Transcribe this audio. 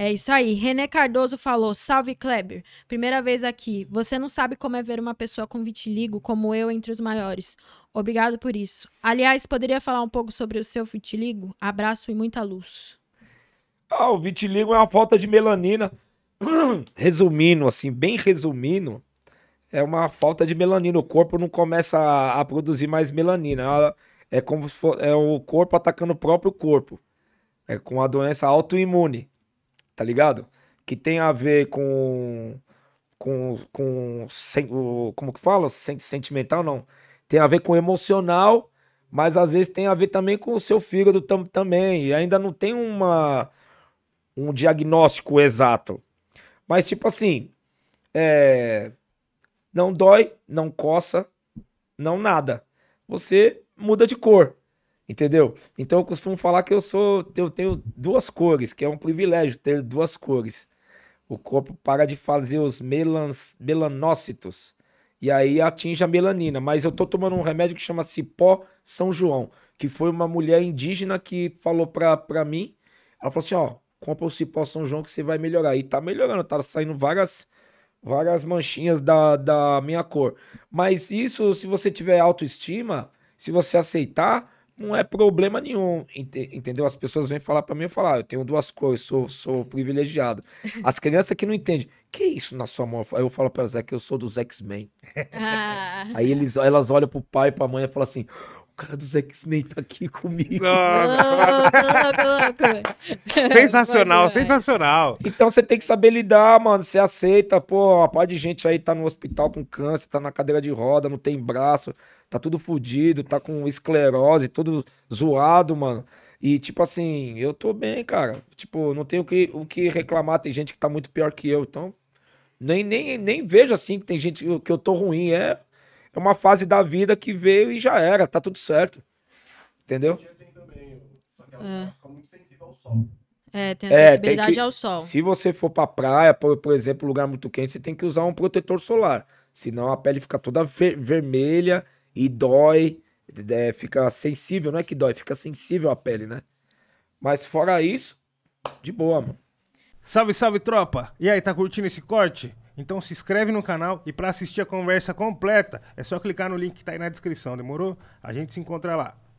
É isso aí. René Cardoso falou: Salve Kleber. Primeira vez aqui. Você não sabe como é ver uma pessoa com vitiligo como eu entre os maiores. Obrigado por isso. Aliás, poderia falar um pouco sobre o seu vitiligo? Abraço e muita luz. Ah, o vitiligo é uma falta de melanina. Resumindo, assim, bem resumindo, é uma falta de melanina. O corpo não começa a, a produzir mais melanina. É como se for, é o corpo atacando o próprio corpo. É com a doença autoimune tá ligado? Que tem a ver com. Com. com como que fala? Sentimental, não. Tem a ver com emocional, mas às vezes tem a ver também com o seu fígado tam, também. E ainda não tem uma. Um diagnóstico exato. Mas, tipo assim. É, não dói, não coça, não nada. Você muda de cor. Entendeu? Então eu costumo falar que eu sou, eu tenho duas cores, que é um privilégio ter duas cores. O corpo para de fazer os melans, melanócitos e aí atinge a melanina, mas eu tô tomando um remédio que chama cipó São João, que foi uma mulher indígena que falou pra, pra mim, ela falou assim, ó, compra o cipó São João que você vai melhorar. E tá melhorando, tá saindo várias várias manchinhas da, da minha cor. Mas isso, se você tiver autoestima, se você aceitar, não é problema nenhum, ent entendeu? As pessoas vêm falar para mim e falar, ah, eu tenho duas cores, sou, sou privilegiado. As crianças que não entendem, que isso na sua mão? Aí eu falo para elas que eu sou dos X-Men. Ah. Aí eles, elas olham pro pai e pra mãe e falam assim, cara dos X-Men tá aqui comigo. Nossa, sensacional, sensacional. Então você tem que saber lidar, mano. Você aceita, pô, uma parte de gente aí tá no hospital com câncer, tá na cadeira de roda, não tem braço, tá tudo fudido, tá com esclerose, tudo zoado, mano. E, tipo assim, eu tô bem, cara. Tipo, não tenho que, o que reclamar. Tem gente que tá muito pior que eu, então. Nem, nem, nem vejo assim que tem gente que eu tô ruim. É é uma fase da vida que veio e já era, tá tudo certo. Entendeu? É. é. tem a sensibilidade é, tem que, ao sol. Se você for pra praia, por, por exemplo, lugar muito quente, você tem que usar um protetor solar. Senão a pele fica toda ver, vermelha e dói, é, fica sensível, não é que dói, fica sensível a pele, né? Mas fora isso, de boa, mano. Salve, salve, tropa! E aí, tá curtindo esse corte? Então se inscreve no canal e para assistir a conversa completa é só clicar no link que está aí na descrição, demorou? A gente se encontra lá.